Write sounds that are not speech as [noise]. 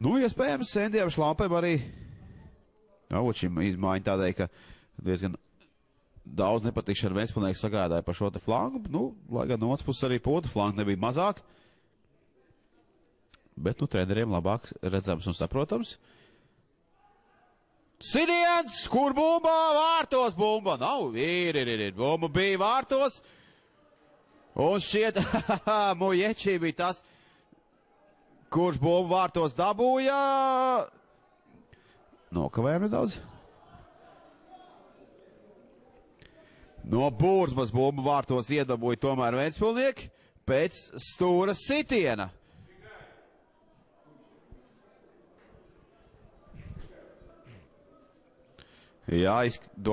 Nu, iespējams, Sendijam Šlampēm arī Naučim izmaiņa tādēļ, ka diezgan daudz nepatīkšana Ventspilnieku sagādāja par šo te flangu. Nu, lai gan no otras puses arī pota flanga nebija mazāk. Bet, nu, treneriem labāk redzams un saprotams. Sidiens, kur bumba, vārtos bumba, nav, ir, ir, ir, ir, bumba bija vārtos. Un šķiet, [laughs] Muječī bija tas, kas kurš bumbu vārtos dabūja. Nokavējām nedaudz. No burzmas bumbu vārtos iedabūja tomēr Ventspilnieki pēc stūra sitiena. Jā, izdod.